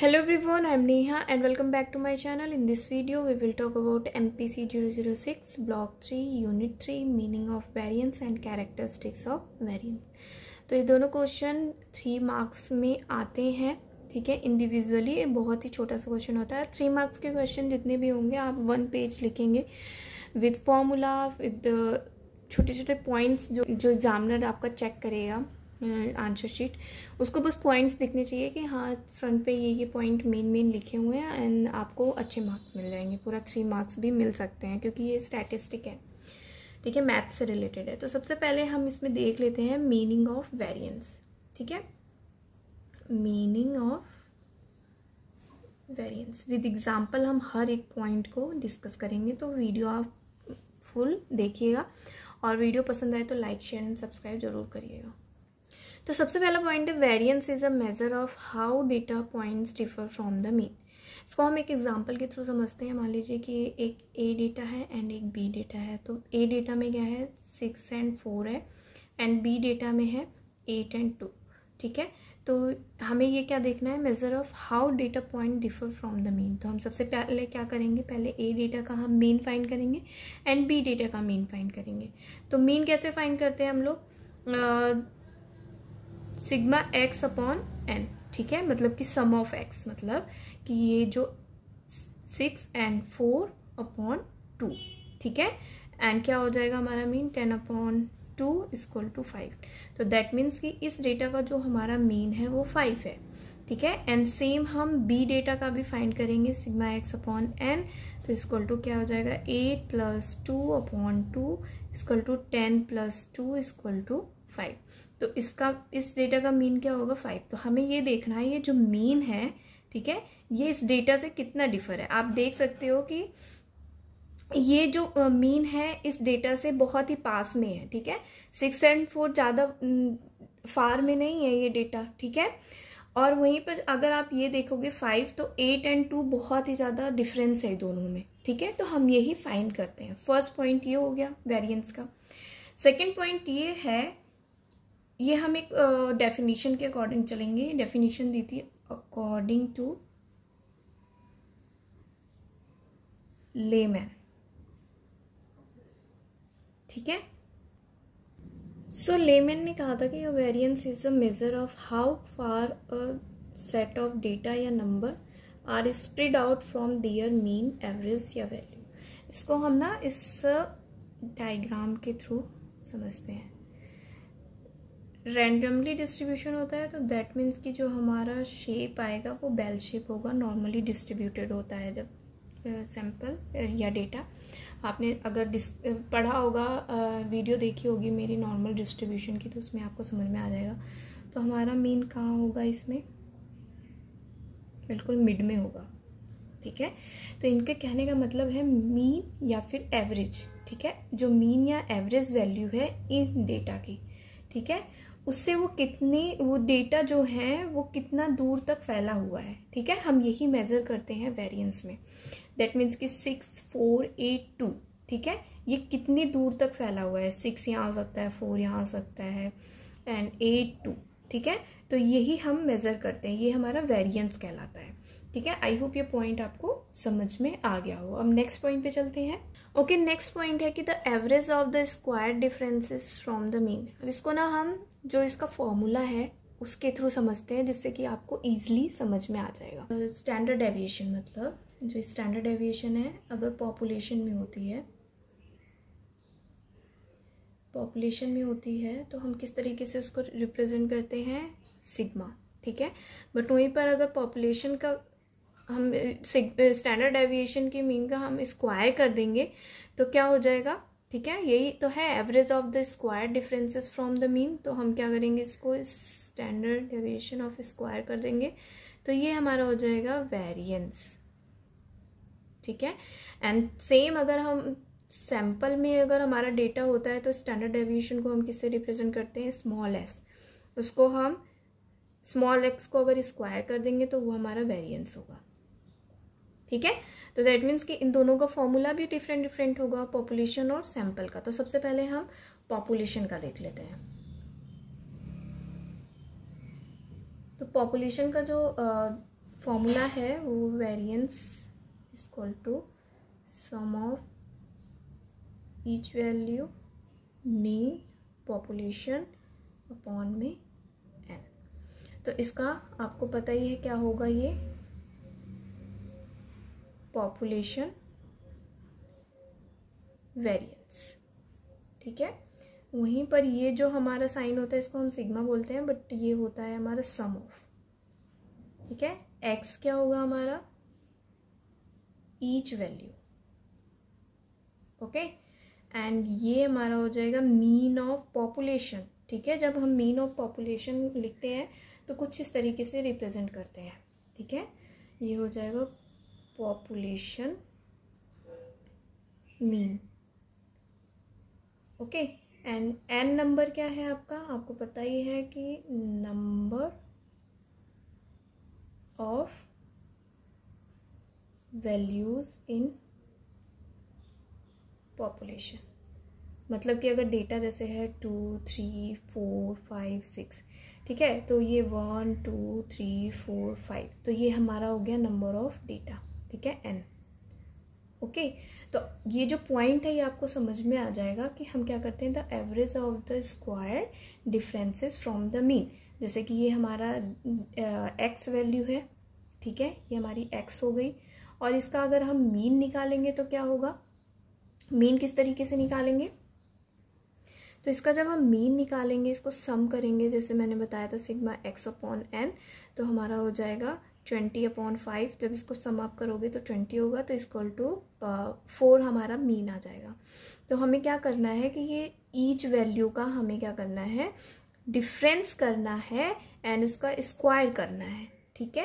hello everyone I am Neha and welcome back to my channel in this video we will talk about M P C zero zero six block three unit three meaning of variance and characteristics of variance तो ये दोनों question three marks में आते हैं ठीक है individually बहुत ही छोटा सा क्वेश्चन होता है थ्री मार्क्स के क्वेश्चन जितने भी होंगे आप वन पेज लिखेंगे विद फॉर्मूला विद छोटे छोटे पॉइंट्स जो जो एग्जामिनर आपका चेक करेगा आंसर शीट उसको बस पॉइंट्स दिखने चाहिए कि हाँ फ्रंट पे ये ये पॉइंट मेन मेन लिखे हुए हैं एंड आपको अच्छे मार्क्स मिल जाएंगे पूरा थ्री मार्क्स भी मिल सकते हैं क्योंकि ये स्टैटिस्टिक है ठीक है मैथ्स से रिलेटेड है तो सबसे पहले हम इसमें देख लेते हैं मीनिंग ऑफ वेरियंस ठीक है meaning of variance with example हम हर एक पॉइंट को डिस्कस करेंगे तो वीडियो आप फुल देखिएगा और वीडियो पसंद आए तो लाइक शेयर एंड सब्सक्राइब जरूर करिएगा तो सबसे पहला पॉइंट है variance is a measure of how data points differ from the mean इसको हम एक एग्जांपल के थ्रू समझते हैं मान लीजिए कि एक ए डेटा है एंड एक बी डेटा है तो ए डेटा में क्या है सिक्स एंड फोर है एंड बी डेटा में है एट एंड टू ठीक है तो हमें ये क्या देखना है measure of how data point differ from the mean तो हम सबसे पहले क्या करेंगे पहले ए डेटा का हम मेन फाइंड करेंगे एंड बी डेटा का मेन फाइंड करेंगे तो मीन कैसे फाइंड करते हैं हम लोग सिग्मा एक्स अपॉन एन ठीक है मतलब कि सम ऑफ एक्स मतलब कि ये जो six and four upon two ठीक है एंड क्या हो जाएगा हमारा mean ten upon two equal to five तो दैट मीन्स कि इस डेटा का जो हमारा मीन है वो फाइव है ठीक है एंड सेम हम बी डेटा का भी फाइंड करेंगे सिग्मा एक्स अपॉन एन तो इसक्वल टू क्या हो जाएगा eight plus two upon two equal to ten plus two equal to five तो इसका इस डेटा का मीन क्या होगा फाइव तो हमें ये देखना है ये जो मीन है ठीक है ये इस डेटा से कितना डिफर है आप देख सकते हो कि ये जो मीन है इस डेटा से बहुत ही पास में है ठीक है सिक्स एंड फोर ज़्यादा फार में नहीं है ये डेटा ठीक है और वहीं पर अगर आप ये देखोगे फाइव तो एट एंड टू बहुत ही ज़्यादा डिफरेंस है दोनों में ठीक है तो हम यही फाइंड करते हैं फर्स्ट पॉइंट ये हो गया वेरियंस का सेकेंड पॉइंट ये है ये हम एक डेफिनेशन के अकॉर्डिंग चलेंगे डेफिनेशन दी थी अकॉर्डिंग टू लेमैन ठीक है सो लेमैन ने कहा था कि a variance is a measure of how far a set of data या number are spread out from their mean average या वैल्यू इसको हम ना इस डायग्राम के थ्रू समझते हैं रैंडमली डिस्ट्रीब्यूशन होता है तो दैट मीन्स कि जो हमारा शेप आएगा वो बेल शेप होगा नॉर्मली डिस्ट्रीब्यूटेड होता है जब सैम्पल या डेटा आपने अगर डिस पढ़ा होगा वीडियो देखी होगी मेरी नॉर्मल डिस्ट्रीब्यूशन की तो उसमें आपको समझ में आ जाएगा तो हमारा मीन कहाँ होगा इसमें बिल्कुल मिड में होगा ठीक है तो इनके कहने का मतलब है मीन या फिर एवरेज ठीक है जो मीन या एवरेज वैल्यू है इन डेटा की ठीक है उससे वो कितने वो डेटा जो है वो कितना दूर तक फैला हुआ है ठीक है हम यही मेज़र करते हैं वेरिएंस में दैट मीन्स कि सिक्स फोर एट टू ठीक है ये कितनी दूर तक फैला हुआ है सिक्स यहाँ आ सकता है फोर यहाँ आ सकता है एंड एट टू ठीक है तो यही हम मेज़र करते हैं ये हमारा वेरियंस कहलाता है ठीक है आई होप ये पॉइंट आपको समझ में आ गया हो अब नेक्स्ट पॉइंट पे चलते हैं ओके नेक्स्ट पॉइंट है कि the average of the square differences from the mean अब इसको ना हम जो इसका फॉर्मूला है उसके थ्रू समझते हैं जिससे कि आपको ईजिली समझ में आ जाएगा स्टैंडर्ड एविएशन मतलब जो स्टैंडर्ड एविएशन है अगर पॉपुलेशन में होती है पॉपुलेशन में होती है तो हम किस तरीके से उसको रिप्रेजेंट करते हैं सिग्मा ठीक है बट वहीं पर अगर पॉपुलेशन का हम स्टैंडर्ड एविएशन की मीन का हम स्क्वायर कर देंगे तो क्या हो जाएगा ठीक है यही तो है average of the square differences from the mean तो हम क्या करेंगे इसको स्टैंडर्ड डेविएशन ऑफ स्क्वायर कर देंगे तो ये हमारा हो जाएगा वेरिएंस ठीक है एंड सेम अगर हम सैम्पल में अगर हमारा डेटा होता है तो स्टैंडर्ड डेविएशन को हम किससे रिप्रेजेंट करते हैं स्मॉल एस उसको हम स्मॉल एक्स को अगर स्क्वायर कर देंगे तो वो हमारा वेरियंस होगा ठीक है तो दैट मीन्स कि इन दोनों का फॉर्मूला भी डिफरेंट डिफरेंट होगा पॉपुलेशन और सैंपल का तो सबसे पहले हम पॉपुलेशन का देख लेते हैं तो पॉपुलेशन का जो फॉर्मूला है वो variance is equal to sum of each value mean population upon में एन तो इसका आपको पता ही है क्या होगा ये पॉपुलेशन वेरियंस ठीक है वहीं पर ये जो हमारा साइन होता है इसको हम सिग्मा बोलते हैं बट ये होता है हमारा सम ऑफ ठीक है एक्स क्या होगा हमारा ईच वैल्यू ओके एंड ये हमारा हो जाएगा मीन ऑफ पॉपुलेशन ठीक है जब हम मीन ऑफ पॉपुलेशन लिखते हैं तो कुछ इस तरीके से रिप्रेजेंट करते हैं ठीक है ये हो जाएगा population mean okay n n number क्या है आपका आपको पता ही है कि number of values in population मतलब कि अगर डेटा जैसे है two three four five six ठीक है तो ये one two three four five तो ये हमारा हो गया नंबर ऑफ़ डेटा ठीक है एन ओके okay, तो ये जो पॉइंट है ये आपको समझ में आ जाएगा कि हम क्या करते हैं the average of the square differences from the mean जैसे कि ये हमारा एक्स वैल्यू है ठीक है ये हमारी एक्स हो गई और इसका अगर हम मीन निकालेंगे तो क्या होगा मीन किस तरीके से निकालेंगे तो इसका जब हम मीन निकालेंगे इसको सम करेंगे जैसे मैंने बताया था सिग्मा एक्स अपॉन एन तो हमारा हो जाएगा ट्वेंटी अपॉन फाइव जब इसको सम अप करोगे तो ट्वेंटी होगा तो इसकॉल टू फोर हमारा मीन आ जाएगा तो हमें क्या करना है कि ये ईच वैल्यू का हमें क्या करना है डिफ्रेंस करना है एंड उसका स्क्वायर करना है ठीक है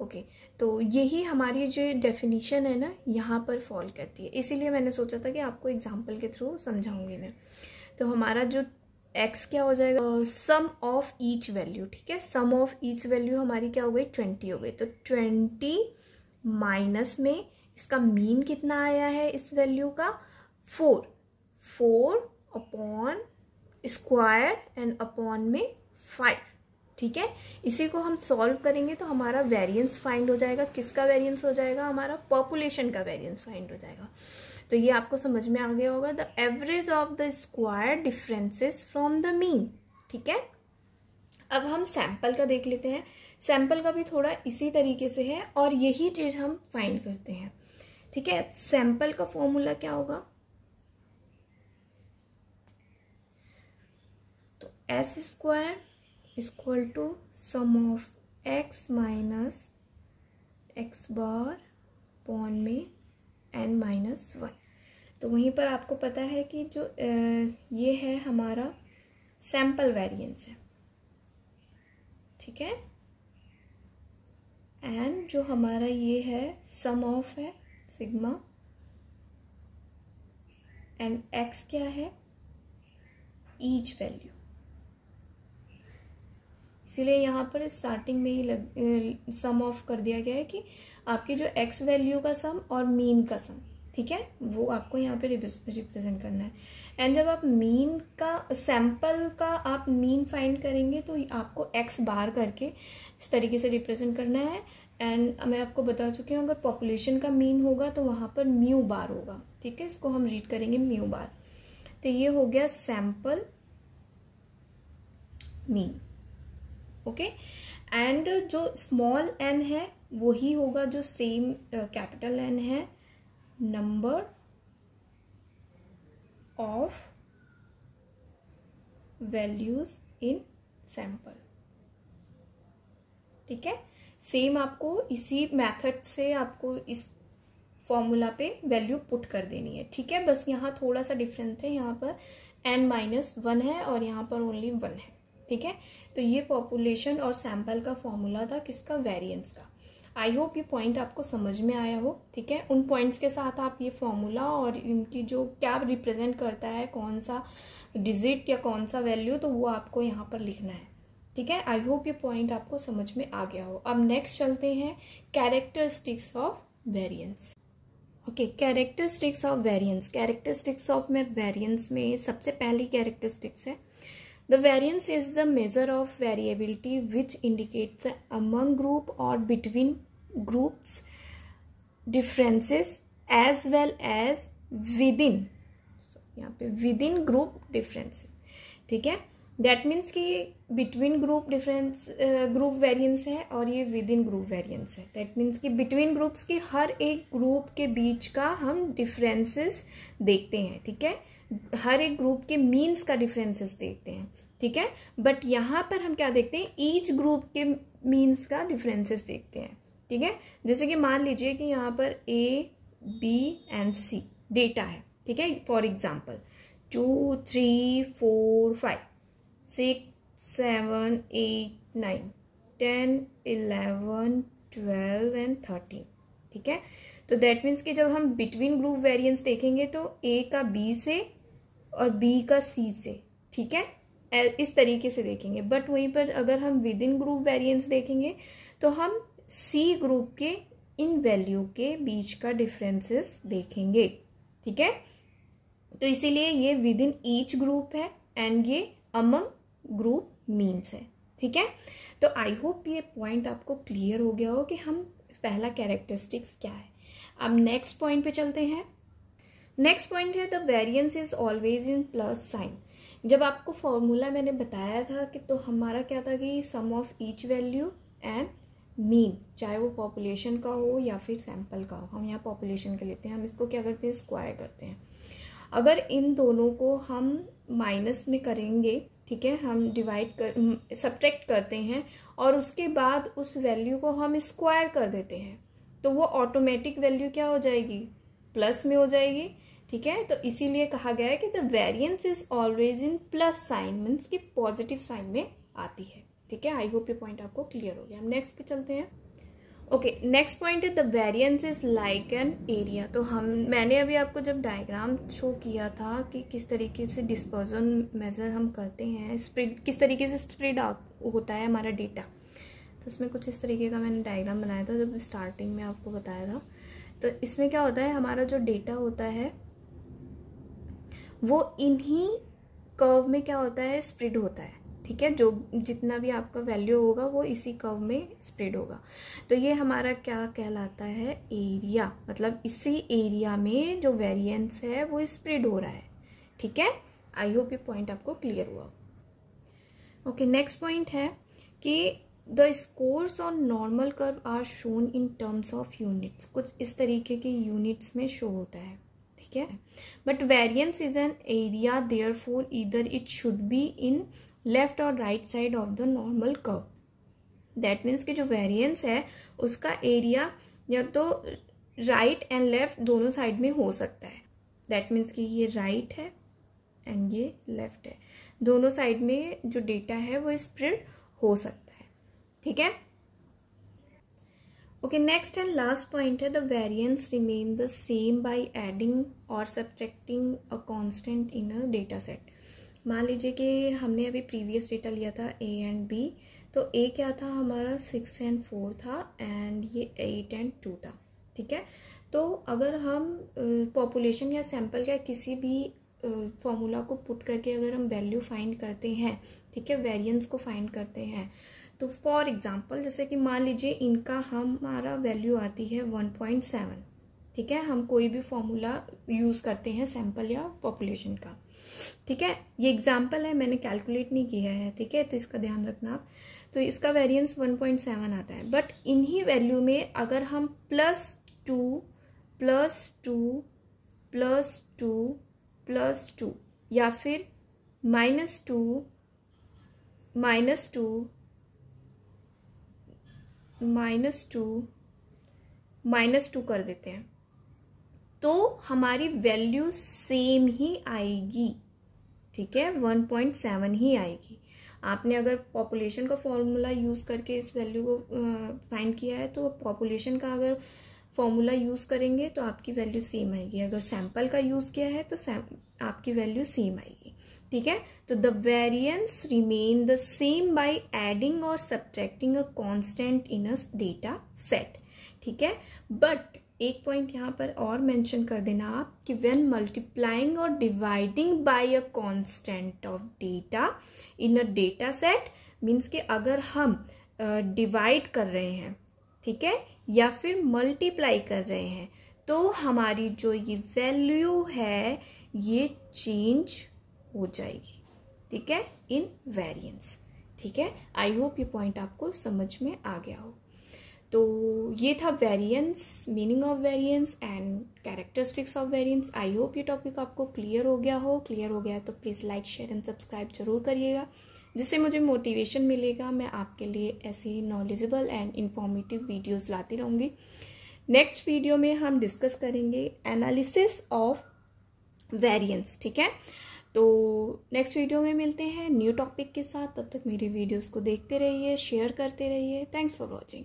ओके okay, तो यही हमारी जो डेफिनेशन है ना यहाँ पर फॉल करती है इसीलिए मैंने सोचा था कि आपको एग्जाम्पल के थ्रू समझाऊंगी मैं तो हमारा जो एक्स क्या हो जाएगा सम ऑफ ईच वैल्यू ठीक है सम ऑफ ईच वैल्यू हमारी क्या हो गई ट्वेंटी हो गई तो ट्वेंटी माइनस में इसका मीन कितना आया है इस वैल्यू का four four upon square and upon में फाइव ठीक है इसी को हम सॉल्व करेंगे तो हमारा वेरिएंस फाइंड हो जाएगा किसका वेरिएंस हो जाएगा हमारा पॉपुलेशन का वेरिएंस फाइंड हो जाएगा तो ये आपको समझ में आ गया होगा the average of the square differences from the mean ठीक है अब हम सैंपल का देख लेते हैं सैंपल का भी थोड़ा इसी तरीके से है और यही चीज़ हम फाइंड करते हैं ठीक है सैंपल का फॉर्मूला क्या होगा तो s square equal to sum of x minus x bar upon में एन माइनस वन तो वहीं पर आपको पता है कि जो ये है हमारा सैम्पल वेरिएंस है ठीक है एंड जो हमारा ये है सम ऑफ है सिग्मा एंड एक्स क्या है ईच वैल्यू इसीलिए यहाँ पर स्टार्टिंग में ही लग सम ऑफ कर दिया गया है कि आपकी जो एक्स वैल्यू का सम और मीन का सम ठीक है वो आपको यहाँ पे रिप्रेजेंट करना है एंड जब आप मीन का सैम्पल का आप मीन फाइंड करेंगे तो आपको एक्स बार करके इस तरीके से रिप्रेजेंट करना है एंड मैं आपको बता चुकी हूँ अगर पॉपुलेशन का मीन होगा तो वहाँ पर म्यू बार होगा ठीक है इसको हम रीड करेंगे म्यू बार तो ये हो गया सैम्पल मीन ओके एंड जो स्मॉल एन है वही होगा जो सेम कैपिटल एन है number of values in sample ठीक है सेम आपको इसी मेथड से आपको इस फॉर्मूला पे वैल्यू पुट कर देनी है ठीक है बस यहाँ थोड़ा सा डिफरेंट है यहाँ पर एन माइनस वन है और यहाँ पर ओनली वन है ठीक है तो ये पॉपुलेशन और सैम्पल का फॉर्मूला था किसका वेरियंस का आई होप ये पॉइंट आपको समझ में आया हो ठीक है उन पॉइंट्स के साथ आप ये फॉर्मूला और इनकी जो क्या रिप्रेजेंट करता है कौन सा डिजिट या कौन सा वैल्यू तो वो आपको यहाँ पर लिखना है ठीक है आई होप ये पॉइंट आपको समझ में आ गया हो अब नेक्स्ट चलते हैं characteristics of variance okay characteristics of variance characteristics of में वेरियंस में सबसे पहली कैरेक्टरिस्टिक्स है The variance is the measure of variability which indicates among group or between groups differences as well as within so, यहाँ पे within group differences ठीक है that means कि ये between group difference group variance है और ये विद इन ग्रुप वेरिएंस है दैट मीन्स कि बिटवीन ग्रुप्स के हर एक ग्रुप के बीच का हम डिफरेंसेस देखते हैं ठीक है हर एक ग्रुप के मीन्स का डिफरेंसेस देखते हैं ठीक है बट यहाँ पर हम क्या देखते हैं ईच ग्रुप के मीन्स का डिफरेंसेस देखते हैं ठीक है जैसे कि मान लीजिए कि यहाँ पर A B and C data है ठीक है for example two three four five six seven eight nine ten eleven twelve and thirteen ठीक है तो दैट मीन्स कि जब हम बिटवीन ग्रुप वेरियंस देखेंगे तो ए का बी से और बी का सी से ठीक है इस तरीके से देखेंगे बट वहीं पर अगर हम विद इन ग्रुप वेरियंस देखेंगे तो हम सी ग्रुप के इन वैल्यू के बीच का डिफरेंसेस देखेंगे ठीक है तो इसीलिए ये विद इन ईच ग्रुप है एंड ये अमंग ग्रुप मीन्स है ठीक है तो आई होप ये पॉइंट आपको क्लियर हो गया हो कि हम पहला कैरेक्टरिस्टिक्स क्या है अब नेक्स्ट पॉइंट पे चलते हैं नेक्स्ट पॉइंट है the variance is always in plus sign जब आपको फॉर्मूला मैंने बताया था कि तो हमारा क्या था कि sum of each value and mean चाहे वो पॉपुलेशन का हो या फिर सैम्पल का हो हम यहाँ पॉपुलेशन का लेते हैं हम इसको क्या करते हैं स्क्वायर करते हैं अगर इन दोनों को हम माइनस में करेंगे ठीक है हम डिवाइड कर सब्ट्रैक्ट करते हैं और उसके बाद उस वैल्यू को हम स्क्वायर कर देते हैं तो वो ऑटोमेटिक वैल्यू क्या हो जाएगी प्लस में हो जाएगी ठीक है तो इसीलिए कहा गया है कि the variance is always in plus sign means कि पॉजिटिव साइन में आती है ठीक है आई होप ये पॉइंट आपको क्लियर हो गया हम नेक्स्ट पे चलते हैं ओके नेक्स्ट पॉइंट है the variance is like an area तो हम मैंने अभी आपको जब डायग्राम शो किया था कि किस तरीके से डिस्पोजल मेज़र हम करते हैं स्प्रिड किस तरीके से स्प्रिड होता है हमारा डेटा तो उसमें कुछ इस तरीके का मैंने डायग्राम बनाया था जब स्टार्टिंग में आपको बताया था तो इसमें क्या होता है हमारा जो डेटा होता है वो इन्हीं कर्व में क्या होता है स्प्रेड होता है ठीक है जो जितना भी आपका वैल्यू होगा वो इसी कर्व में स्प्रेड होगा तो ये हमारा क्या कहलाता है एरिया मतलब इसी एरिया में जो वेरिएंस है वो स्प्रेड हो रहा है ठीक है आई होप ये पॉइंट आपको क्लियर हुआ ओके नेक्स्ट पॉइंट है कि द स्कोर्स और normal curve are shown in terms of units कुछ इस तरीके के यूनिट्स में शो होता है ठीक है but variance is an area therefore इधर it should be in left और right side of the normal curve that means कि जो वेरियंस है उसका एरिया या तो राइट एंड लेफ्ट दोनों साइड में हो सकता है दैट मीन्स कि ये राइट right है एंड ये लेफ्ट है दोनों साइड में जो डेटा है वो स्प्रेड हो सकता है ठीक है okay next and last point है the variance remain the same by adding और subtracting a constant in a data set मान लीजिए कि हमने अभी प्रीवियस डेटा लिया था ए एंड बी तो ए क्या था हमारा सिक्स एंड फोर था एंड ये एट एंड टू था ठीक है तो अगर हम पॉपुलेशन uh, या सैम्पल का किसी भी फॉर्मूला uh, को पुट करके अगर हम वैल्यू फाइंड करते हैं ठीक है वेरियंस को फाइंड करते हैं तो फॉर एग्जाम्पल जैसे कि मान लीजिए इनका हमारा वैल्यू आती है वन पॉइंट सेवन ठीक है हम कोई भी फॉर्मूला यूज़ करते हैं सैम्पल या पॉपुलेशन का ठीक है ये एग्जाम्पल है मैंने कैलकुलेट नहीं किया है ठीक है तो इसका ध्यान रखना आप तो इसका पॉइंट 1.7 आता है बट इन्हीं वैल्यू में अगर हम plus two plus two plus two plus two या फिर minus two minus two minus two minus two कर देते हैं तो हमारी वैल्यू सेम ही आएगी ठीक है वन पॉइंट सेवन ही आएगी आपने अगर पॉपुलेशन का फॉर्मूला यूज़ करके इस वैल्यू को फाइंड किया है तो पॉपुलेशन का अगर फॉर्मूला यूज़ करेंगे तो आपकी वैल्यू सेम आएगी अगर सैम्पल का यूज़ किया है तो आपकी वैल्यू सेम आएगी ठीक है तो the variance remain the same by adding और subtracting a constant in a data set ठीक है बट एक पॉइंट यहाँ पर और मेंशन कर देना आप कि व्हेन मल्टीप्लाइंग और dividing by a constant of data in a data set means कि अगर हम डिवाइड uh, कर रहे हैं ठीक है या फिर मल्टीप्लाई कर रहे हैं तो हमारी जो ये वैल्यू है ये चेंज हो जाएगी ठीक है इन वेरियंस ठीक है आई होप ये पॉइंट आपको समझ में आ गया हो तो ये था variance meaning of variance and characteristics of variance I hope ये टॉपिक आपको क्लियर हो गया हो क्लियर हो गया तो please like share and subscribe जरूर करिएगा जिससे मुझे मोटिवेशन मिलेगा मैं आपके लिए ऐसे ही नॉलेजेबल एंड इन्फॉर्मेटिव वीडियोज लाती रहूँगी नेक्स्ट वीडियो में हम डिस्कस करेंगे एनालिसिस ऑफ वेरियंस ठीक है तो नेक्स्ट वीडियो में मिलते हैं न्यू टॉपिक के साथ तब तक मेरी वीडियोस को देखते रहिए शेयर करते रहिए थैंक्स फॉर वॉचिंग